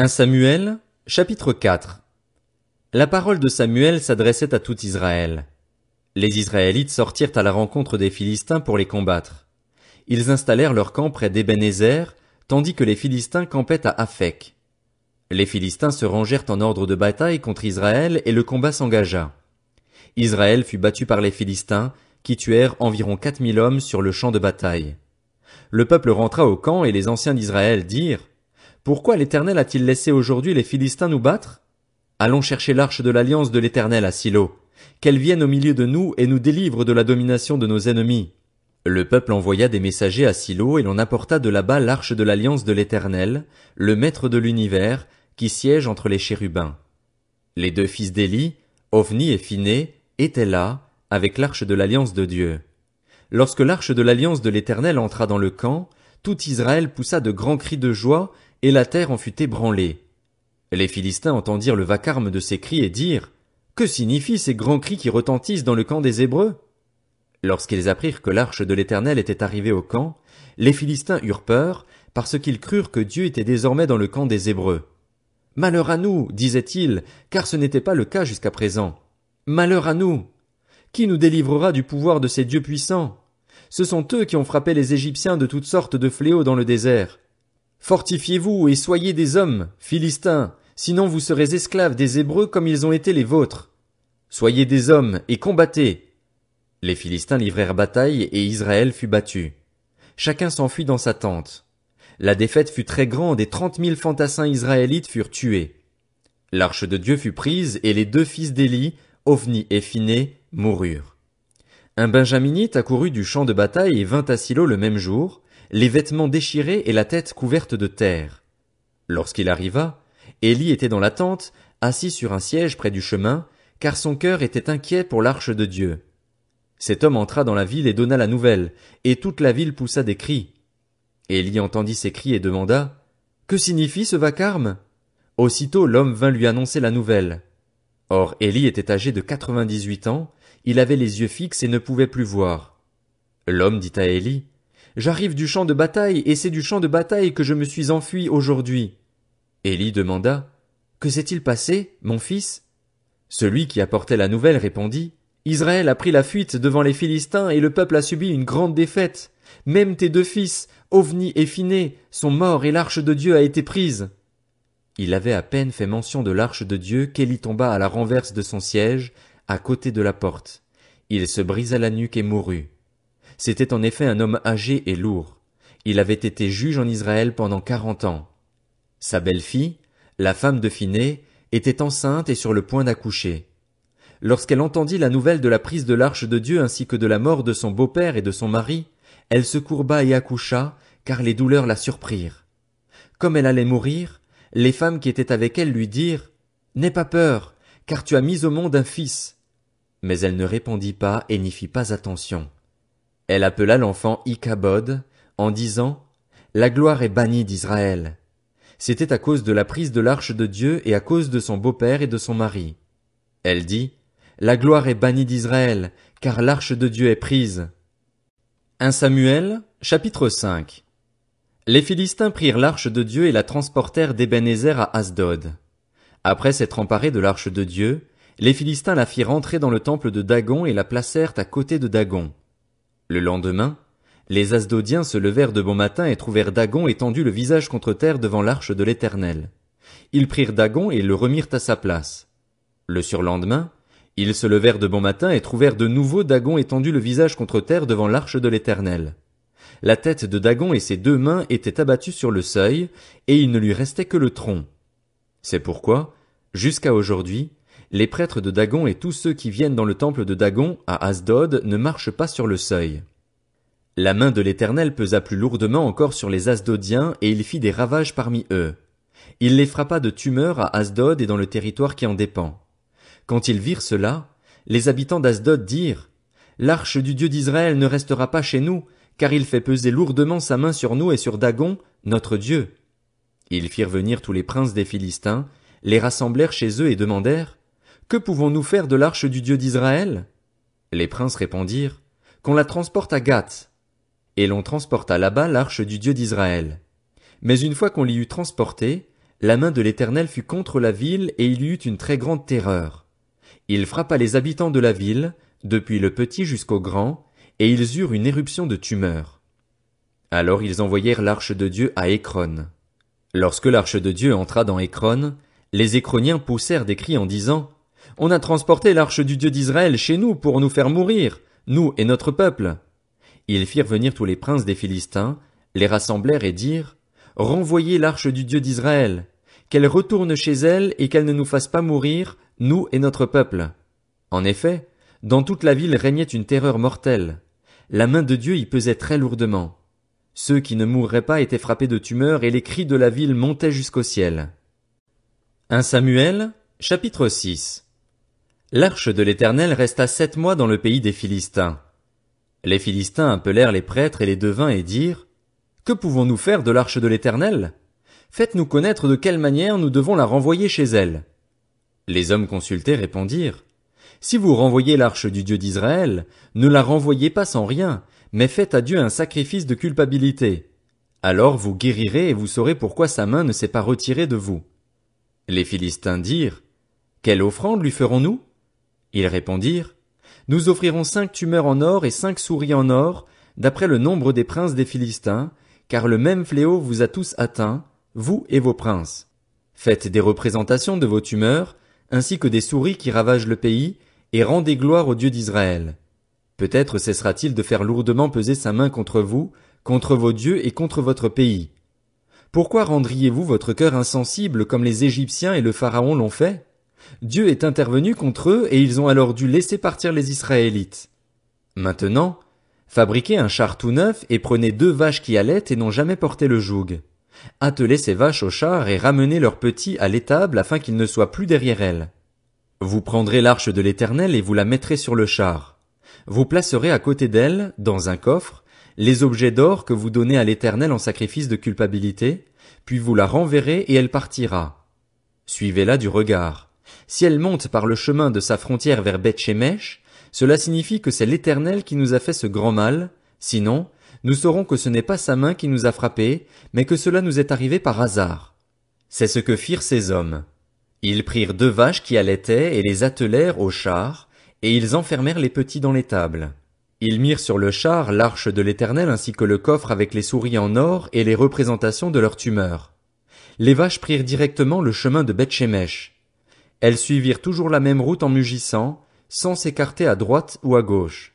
1 Samuel, chapitre 4 La parole de Samuel s'adressait à tout Israël. Les Israélites sortirent à la rencontre des Philistins pour les combattre. Ils installèrent leur camp près d'Ebenezer, tandis que les Philistins campaient à Afek. Les Philistins se rangèrent en ordre de bataille contre Israël et le combat s'engagea. Israël fut battu par les Philistins, qui tuèrent environ quatre mille hommes sur le champ de bataille. Le peuple rentra au camp et les anciens d'Israël dirent, pourquoi l'Éternel a-t-il laissé aujourd'hui les Philistins nous battre Allons chercher l'arche de l'alliance de l'Éternel à Silo, qu'elle vienne au milieu de nous et nous délivre de la domination de nos ennemis. Le peuple envoya des messagers à Silo et l'on apporta de là-bas l'arche de l'alliance de l'Éternel, le maître de l'univers, qui siège entre les chérubins. Les deux fils d'Élie, Ovni et Finé, étaient là, avec l'arche de l'alliance de Dieu. Lorsque l'arche de l'alliance de l'Éternel entra dans le camp, tout Israël poussa de grands cris de joie, et la terre en fut ébranlée. Les Philistins entendirent le vacarme de ces cris et dirent, Que signifient ces grands cris qui retentissent dans le camp des Hébreux? Lorsqu'ils apprirent que l'arche de l'Éternel était arrivée au camp, les Philistins eurent peur, parce qu'ils crurent que Dieu était désormais dans le camp des Hébreux. Malheur à nous, disaient-ils, car ce n'était pas le cas jusqu'à présent. Malheur à nous. Qui nous délivrera du pouvoir de ces dieux puissants? Ce sont eux qui ont frappé les Égyptiens de toutes sortes de fléaux dans le désert. Fortifiez-vous et soyez des hommes, Philistins, sinon vous serez esclaves des Hébreux comme ils ont été les vôtres. Soyez des hommes et combattez. Les Philistins livrèrent bataille et Israël fut battu. Chacun s'enfuit dans sa tente. La défaite fut très grande et trente mille fantassins israélites furent tués. L'arche de Dieu fut prise et les deux fils d'Élie, Ophni et Finé, moururent. Un benjaminite accourut du champ de bataille et vint à Silo le même jour, les vêtements déchirés et la tête couverte de terre. Lorsqu'il arriva, Élie était dans la tente, assis sur un siège près du chemin, car son cœur était inquiet pour l'arche de Dieu. Cet homme entra dans la ville et donna la nouvelle, et toute la ville poussa des cris. Élie entendit ces cris et demanda, Que signifie ce vacarme? Aussitôt l'homme vint lui annoncer la nouvelle. Or Élie était âgé de quatre-vingt-dix-huit ans, il avait les yeux fixes et ne pouvait plus voir. L'homme dit à Élie, J'arrive du champ de bataille, et c'est du champ de bataille que je me suis enfui aujourd'hui. Élie demanda. Que s'est il passé, mon fils? Celui qui apportait la nouvelle répondit. Israël a pris la fuite devant les Philistins, et le peuple a subi une grande défaite. Même tes deux fils, Ovni et Finé, sont morts et l'arche de Dieu a été prise. Il avait à peine fait mention de l'arche de Dieu qu'Élie tomba à la renverse de son siège, à côté de la porte. Il se brisa la nuque et mourut. C'était en effet un homme âgé et lourd. Il avait été juge en Israël pendant quarante ans. Sa belle-fille, la femme de Phinée, était enceinte et sur le point d'accoucher. Lorsqu'elle entendit la nouvelle de la prise de l'arche de Dieu ainsi que de la mort de son beau-père et de son mari, elle se courba et accoucha, car les douleurs la surprirent. Comme elle allait mourir, les femmes qui étaient avec elle lui dirent N'aie pas peur, car tu as mis au monde un fils. Mais elle ne répondit pas et n'y fit pas attention. Elle appela l'enfant Ichabod, en disant, La gloire est bannie d'Israël. C'était à cause de la prise de l'arche de Dieu et à cause de son beau-père et de son mari. Elle dit, La gloire est bannie d'Israël, car l'arche de Dieu est prise. 1 Samuel, chapitre 5. Les Philistins prirent l'arche de Dieu et la transportèrent d'Ében-Ezer à Asdod. Après s'être emparés de l'arche de Dieu, les Philistins la firent entrer dans le temple de Dagon et la placèrent à côté de Dagon. Le lendemain, les Asdodiens se levèrent de bon matin et trouvèrent Dagon étendu le visage contre terre devant l'arche de l'Éternel. Ils prirent Dagon et le remirent à sa place. Le surlendemain, ils se levèrent de bon matin et trouvèrent de nouveau Dagon étendu le visage contre terre devant l'arche de l'Éternel. La tête de Dagon et ses deux mains étaient abattues sur le seuil, et il ne lui restait que le tronc. C'est pourquoi, jusqu'à aujourd'hui, les prêtres de Dagon et tous ceux qui viennent dans le temple de Dagon à Asdod ne marchent pas sur le seuil. La main de l'Éternel pesa plus lourdement encore sur les Asdodiens, et il fit des ravages parmi eux. Il les frappa de tumeurs à Asdod et dans le territoire qui en dépend. Quand ils virent cela, les habitants d'Asdod dirent, L'arche du Dieu d'Israël ne restera pas chez nous, car il fait peser lourdement sa main sur nous et sur Dagon, notre Dieu. Ils firent venir tous les princes des Philistins, les rassemblèrent chez eux et demandèrent, que pouvons-nous faire de l'arche du Dieu d'Israël? Les princes répondirent, Qu'on la transporte à Gath. Et l'on transporta là-bas l'arche du Dieu d'Israël. Mais une fois qu'on l'y eut transportée, la main de l'Éternel fut contre la ville et il y eut une très grande terreur. Il frappa les habitants de la ville, depuis le petit jusqu'au grand, et ils eurent une éruption de tumeur. Alors ils envoyèrent l'arche de Dieu à Écron. Lorsque l'arche de Dieu entra dans Écron, les Écroniens poussèrent des cris en disant on a transporté l'arche du Dieu d'Israël chez nous pour nous faire mourir, nous et notre peuple. Ils firent venir tous les princes des Philistins, les rassemblèrent et dirent, Renvoyez l'arche du Dieu d'Israël, qu'elle retourne chez elle et qu'elle ne nous fasse pas mourir, nous et notre peuple. En effet, dans toute la ville régnait une terreur mortelle. La main de Dieu y pesait très lourdement. Ceux qui ne mourraient pas étaient frappés de tumeurs et les cris de la ville montaient jusqu'au ciel. 1 Samuel, chapitre 6 L'arche de l'Éternel resta sept mois dans le pays des Philistins. Les Philistins appelèrent les prêtres et les devins et dirent, Que pouvons-nous faire de l'arche de l'Éternel? Faites-nous connaître de quelle manière nous devons la renvoyer chez elle. Les hommes consultés répondirent, Si vous renvoyez l'arche du Dieu d'Israël, ne la renvoyez pas sans rien, mais faites à Dieu un sacrifice de culpabilité. Alors vous guérirez et vous saurez pourquoi sa main ne s'est pas retirée de vous. Les Philistins dirent, Quelle offrande lui ferons-nous? Ils répondirent, Nous offrirons cinq tumeurs en or et cinq souris en or, d'après le nombre des princes des Philistins, car le même fléau vous a tous atteints, vous et vos princes. Faites des représentations de vos tumeurs, ainsi que des souris qui ravagent le pays, et rendez gloire au Dieu d'Israël. Peut-être cessera-t-il de faire lourdement peser sa main contre vous, contre vos dieux et contre votre pays. Pourquoi rendriez-vous votre cœur insensible comme les Égyptiens et le Pharaon l'ont fait? Dieu est intervenu contre eux et ils ont alors dû laisser partir les Israélites. Maintenant, fabriquez un char tout neuf et prenez deux vaches qui allaient et n'ont jamais porté le joug. Attelez ces vaches au char et ramenez leurs petits à l'étable afin qu'ils ne soient plus derrière elles. Vous prendrez l'arche de l'Éternel et vous la mettrez sur le char. Vous placerez à côté d'elle, dans un coffre, les objets d'or que vous donnez à l'Éternel en sacrifice de culpabilité, puis vous la renverrez et elle partira. Suivez-la du regard. Si elle monte par le chemin de sa frontière vers Bethshemesh, cela signifie que c'est l'Éternel qui nous a fait ce grand mal, sinon, nous saurons que ce n'est pas sa main qui nous a frappés, mais que cela nous est arrivé par hasard. C'est ce que firent ces hommes. Ils prirent deux vaches qui allaitaient et les attelèrent au char, et ils enfermèrent les petits dans l'étable. Ils mirent sur le char l'arche de l'Éternel ainsi que le coffre avec les souris en or et les représentations de leurs tumeurs. Les vaches prirent directement le chemin de Bethshemesh. Elles suivirent toujours la même route en mugissant, sans s'écarter à droite ou à gauche.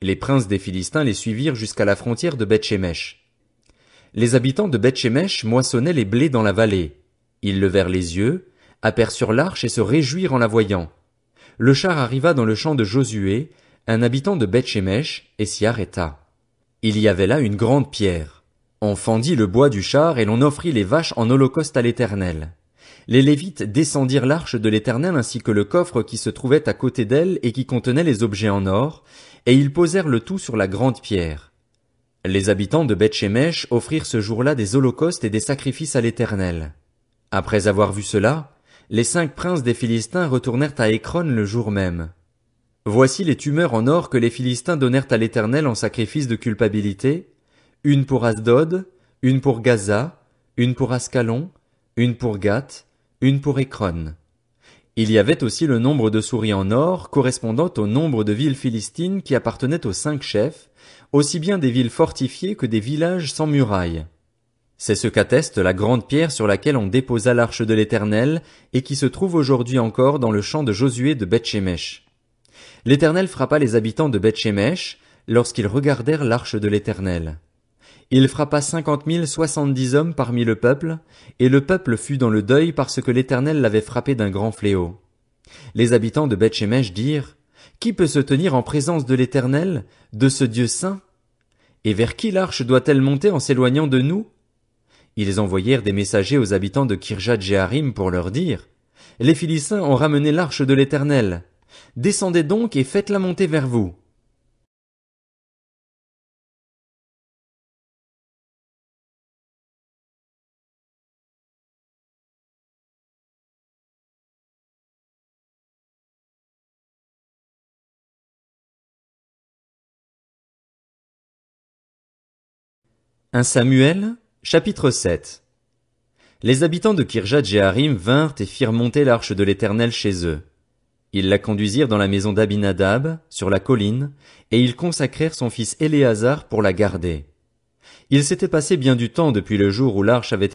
Les princes des Philistins les suivirent jusqu'à la frontière de Bethshemesh. Les habitants de Bethshemesh moissonnaient les blés dans la vallée. Ils levèrent les yeux, aperçurent l'arche et se réjouirent en la voyant. Le char arriva dans le champ de Josué, un habitant de Bethshemesh, et s'y arrêta. Il y avait là une grande pierre. On fendit le bois du char et l'on offrit les vaches en holocauste à l'Éternel. Les Lévites descendirent l'arche de l'Éternel ainsi que le coffre qui se trouvait à côté d'elle et qui contenait les objets en or, et ils posèrent le tout sur la grande pierre. Les habitants de Bethshemesh offrirent ce jour-là des holocaustes et des sacrifices à l'Éternel. Après avoir vu cela, les cinq princes des Philistins retournèrent à Écron le jour même. Voici les tumeurs en or que les Philistins donnèrent à l'Éternel en sacrifice de culpabilité, une pour Asdod, une pour Gaza, une pour Ascalon, une pour Gath, une pour Écrone. Il y avait aussi le nombre de souris en or correspondant au nombre de villes philistines qui appartenaient aux cinq chefs, aussi bien des villes fortifiées que des villages sans murailles. C'est ce qu'atteste la grande pierre sur laquelle on déposa l'arche de l'Éternel et qui se trouve aujourd'hui encore dans le champ de Josué de Bethshemesh. L'Éternel frappa les habitants de Bethshemesh lorsqu'ils regardèrent l'arche de l'Éternel. Il frappa cinquante mille soixante-dix hommes parmi le peuple, et le peuple fut dans le deuil parce que l'Éternel l'avait frappé d'un grand fléau. Les habitants de Bethshemesh dirent, Qui peut se tenir en présence de l'Éternel, de ce Dieu saint? Et vers qui l'arche doit-elle monter en s'éloignant de nous? Ils envoyèrent des messagers aux habitants de kirjat jearim pour leur dire, Les Philistins ont ramené l'arche de l'Éternel. Descendez donc et faites-la monter vers vous. 1 Samuel, chapitre 7 Les habitants de kirjat Jeharim vinrent et firent monter l'arche de l'Éternel chez eux. Ils la conduisirent dans la maison d'Abinadab, sur la colline, et ils consacrèrent son fils Éléazar pour la garder. Il s'était passé bien du temps depuis le jour où l'arche avait